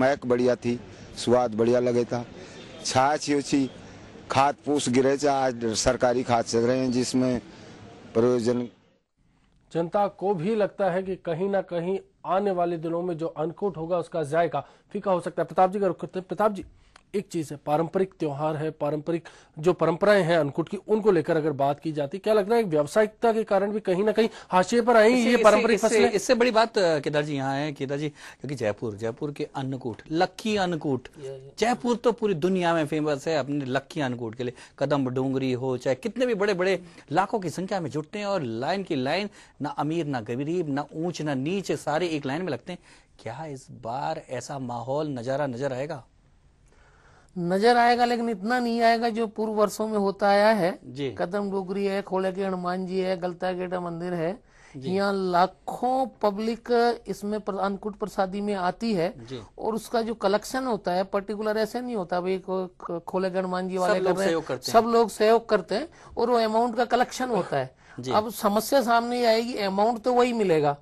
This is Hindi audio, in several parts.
महक बढ़िया थी स्वाद बढ़िया लगे था छाछ योची खाद पूछ गिरे आज सरकारी खाद चल रहे हैं जिसमें प्रयोजन जनता को भी लगता है कि कहीं ना कहीं आने वाले दिनों में जो अनकूट होगा उसका जायका फीका हो सकता है प्रताप जी का रुख करते प्रताप जी एक चीज है पारंपरिक त्योहार है पारंपरिक जो परंपराएं हैं अनकुट की उनको लेकर अगर बात की जाती क्या लगता है व्यावसायिकता के कारण भी कहीं ना कहीं हाशिए पर आई ये पारंपरिक फसलें इससे बड़ी बात केदार जी यहाँ है केदार जी क्योंकि जयपुर जयपुर के अन्नकूट लक्की अन्नकूट जयपुर तो पूरी दुनिया में फेमस है अपने लक्की अन्नकूट के लिए कदम डोंगरी हो चाहे कितने भी बड़े बड़े लाखों की संख्या में जुटते हैं और लाइन की लाइन ना अमीर ना गरीब ना ऊंच ना नीच सारे एक लाइन में लगते हैं क्या इस बार ऐसा माहौल नजारा नजर आएगा नजर आएगा लेकिन इतना नहीं आएगा जो पूर्व वर्षों में होता आया है कदम डोगरी है खोले के हनुमान जी है गलता गेटा मंदिर है यहाँ लाखों पब्लिक इसमें अंकुट प्रसादी में आती है और उसका जो कलेक्शन होता है पर्टिकुलर ऐसे नहीं होता भाई खोले के हनुमान जी वाले कर रहे हैं सब लोग सहयोग करते हैं और वो अमाउंट का कलेक्शन होता है अब समस्या सामने आएगी अमाउंट तो वही मिलेगा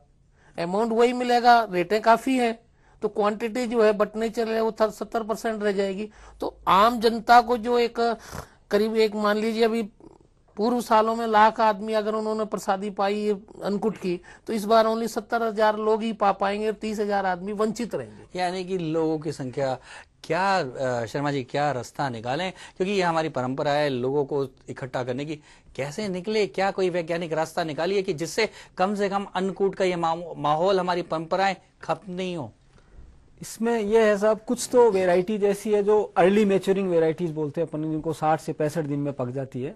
अमाउंट वही मिलेगा रेटे काफी है तो क्वांटिटी जो है बटनेचर है वो सत्तर परसेंट रह जाएगी तो आम जनता को जो एक करीब एक मान लीजिए अभी पूर्व सालों में लाख आदमी अगर उन्होंने प्रसादी पाई अनकुट की तो इस बार ओनली सत्तर हजार लोग ही पा पाएंगे और तीस हजार आदमी वंचित रहेंगे यानी कि लोगों की संख्या क्या शर्मा जी क्या रास्ता निकालें क्योंकि ये हमारी परंपरा है लोगों को इकट्ठा करने की कैसे निकले क्या कोई वैज्ञानिक रास्ता निकालिए कि जिससे कम से कम अनकूट का ये माहौल हमारी परंपराएं खत्म नहीं हो इसमें यह है साहब कुछ तो वेराइटी जैसी है जो अर्ली मेच्योरिंग वेराइटीज बोलते हैं अपन जिनको 60 से पैंसठ दिन में पक जाती है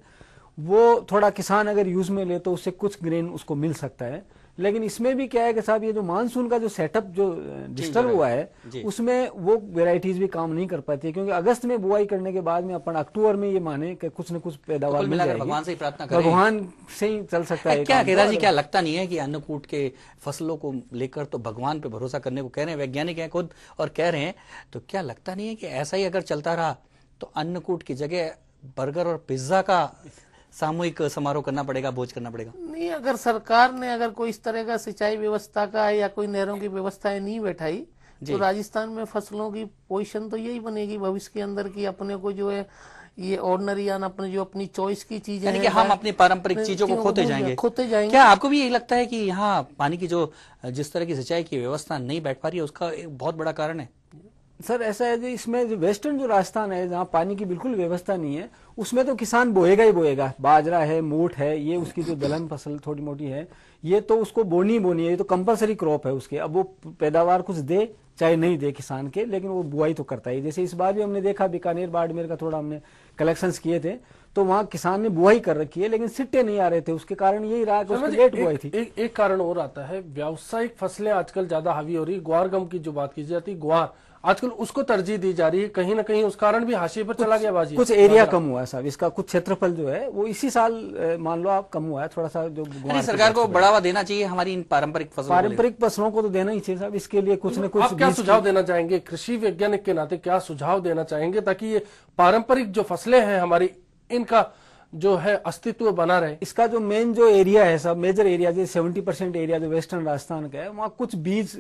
वो थोड़ा किसान अगर यूज में ले तो उससे कुछ ग्रेन उसको मिल सकता है लेकिन इसमें भी क्या है कि साहब ये जो मानसून का जो सेटअप जो डिस्टर्ब हुआ है उसमें वो वेराइटीज भी काम नहीं कर पाती है क्योंकि अगस्त में बुआई करने के बाद में अपन अक्टूबर में ये माने कि कुछ न कुछ पैदावार तो मिल जाएगी भगवान से ही प्रार्थना करें भगवान से ही चल सकता है क्या कहरा जी क्या लगता नहीं है कि अन्नकूट के फसलों को लेकर तो भगवान पे भरोसा करने को कह रहे हैं वैज्ञानिक है खुद और कह रहे हैं तो क्या लगता नहीं है कि ऐसा ही अगर चलता रहा तो अन्नकूट की जगह बर्गर और पिज्जा का सामूहिक समारोह करना पड़ेगा भोज करना पड़ेगा नहीं अगर सरकार ने अगर कोई इस तरह का सिंचाई व्यवस्था का या कोई नहरों की व्यवस्थाएं नहीं बैठाई तो राजस्थान में फसलों की पोजिशन तो यही बनेगी भविष्य के अंदर की अपने को जो है ये ऑर्डनरी यानी अपने जो अपनी चॉइस की चीज है कि हम अपनी पारंपरिक चीजों को खोते जाएंगे खोते जाएंगे क्या आपको भी यही लगता है कि यहाँ पानी की जो जिस तरह की सिंचाई की व्यवस्था नहीं बैठ पा रही है उसका एक बहुत बड़ा कारण है सर ऐसा है कि इसमें जो वेस्टर्न जो राजस्थान है जहाँ पानी की बिल्कुल व्यवस्था नहीं है उसमें तो किसान बोएगा ही बोएगा बाजरा है मूट है ये उसकी जो दलहन फसल थोड़ी मोटी है ये तो उसको बोनी बोनी है ये तो कंपलसरी क्रॉप है उसके अब वो पैदावार कुछ दे चाहे नहीं दे किसान के लेकिन वो बुआई तो करता ही जैसे इस बार भी हमने देखा बीकानेर बाड़मेर का थोड़ा हमने कलेक्शन किए थे तो वहाँ किसान ने बुआई कर रखी है लेकिन सिट्टे नहीं आ रहे थे उसके कारण यही रहा लेट बुआई थी एक, एक कारण और आता है व्यावसायिक फसलें आजकल ज्यादा हावी हो रही ग्वार गम की जो बात की जाती ग्वार आजकल उसको तरजीह दी जा रही है कहीं ना कहीं उस कारण भी हाशिए पर चला गया बाजी कुछ एरिया कम हुआ है साहब इसका कुछ क्षेत्रफल जो है वो इसी साल मान लो आप कम हुआ है थोड़ा सा जो सरकार को बढ़ावा देना चाहिए हमारी इन पारंपरिक फसलों पारंपरिक फसलों को तो देना ही चाहिए साहब इसके लिए कुछ न कुछ आप क्या सुझाव देना चाहेंगे कृषि वैज्ञानिक के नाते क्या सुझाव देना चाहेंगे ताकि ये पारंपरिक जो फसलें हैं हमारी इनका जो है अस्तित्व बना रहे इसका जो मेन जो एरिया है सब मेजर एरिया जो सेवेंटी परसेंट एरिया जो वेस्टर्न राजस्थान का है वहाँ कुछ बीज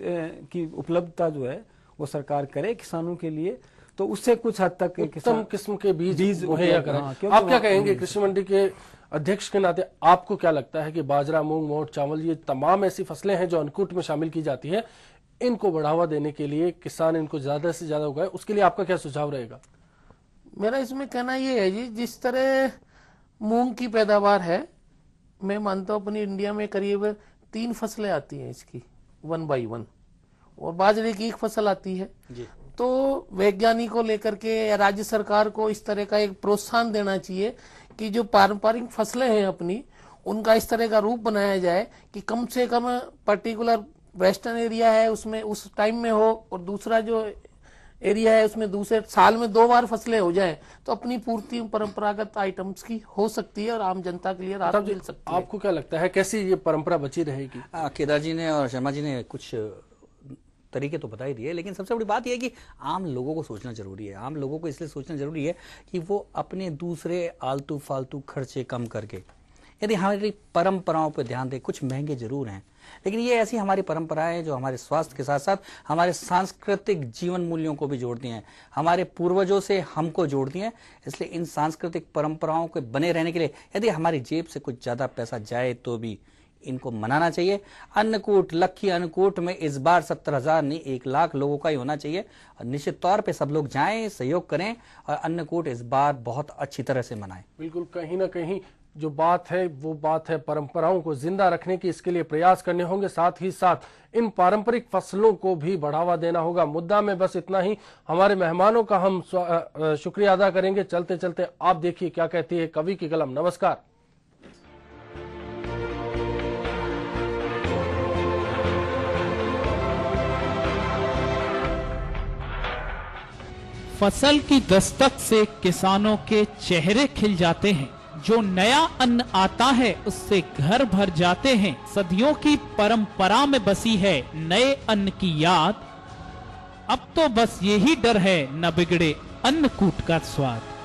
की उपलब्धता जो है वो सरकार करे किसानों के लिए तो उससे कुछ हद तक किसान किस्म के बीज, बीज मुहैया करें हाँ, आप क्या कहेंगे कृषि मंडी के अध्यक्ष के नाते आपको क्या लगता है कि बाजरा मूंग मोट चावल ये तमाम ऐसी फसलें हैं जो अनकूट में शामिल की जाती है इनको बढ़ावा देने के लिए किसान इनको ज्यादा से ज्यादा उगाए उसके लिए आपका क्या सुझाव रहेगा मेरा इसमें कहना ये है जी जिस तरह मूंग की पैदावार है मैं मानता हूं अपनी इंडिया में करीब तीन फसलें आती हैं इसकी वन बाई वन और बाजरे की एक फसल आती है तो वैज्ञानिक को लेकर के या राज्य सरकार को इस तरह का एक प्रोत्साहन देना चाहिए कि जो पारंपरिक फसलें हैं अपनी उनका इस तरह का रूप बनाया जाए कि कम से कम पर्टिकुलर वेस्टर्न एरिया है उसमें उस टाइम में हो और दूसरा जो एरिया है उसमें दूसरे साल में दो बार फसलें हो जाए तो अपनी पूर्ति परंपरागत आइटम्स की हो सकती है और आम जनता के लिए राहत मिल सकती है आपको क्या लगता है कैसी ये परंपरा बची रहेगी केदार जी ने और शर्मा जी ने कुछ तरीके तो बता ही दिए लेकिन सबसे बड़ी बात यह है कि आम लोगों को सोचना जरूरी है आम लोगों को इसलिए सोचना जरूरी है कि वो अपने दूसरे आलतू फालतू खर्चे कम करके यदि हमारी परंपराओं पर ध्यान दें कुछ महंगे जरूर हैं लेकिन ये ऐसी हमारी परंपराएं हैं जो हमारे स्वास्थ्य के साथ साथ हमारे सांस्कृतिक जीवन मूल्यों को भी जोड़ती हैं हमारे पूर्वजों से हमको जोड़ती हैं इसलिए इन सांस्कृतिक परंपराओं के बने रहने के लिए यदि हमारी जेब से कुछ ज्यादा पैसा जाए तो भी इनको मनाना चाहिए अन्नकूट लखी अन्नकूट में इस बार सत्तर हजार नहीं एक लाख लोगों का ही होना चाहिए निश्चित तौर पे सब लोग जाएं सहयोग करें और अन्नकूट इस बार बहुत अच्छी तरह से मनाएं बिल्कुल कहीं ना कहीं जो बात है वो बात है परंपराओं को जिंदा रखने की इसके लिए प्रयास करने होंगे साथ ही साथ इन पारंपरिक फसलों को भी बढ़ावा देना होगा मुद्दा में बस इतना ही हमारे मेहमानों का हम शुक्रिया अदा करेंगे चलते चलते आप देखिए क्या कहती है कवि की कलम नमस्कार फसल की दस्तक से किसानों के चेहरे खिल जाते हैं जो नया अन्न आता है उससे घर भर जाते हैं सदियों की परंपरा में बसी है नए अन्न की याद अब तो बस यही डर है न बिगड़े अन्न कूट का स्वाद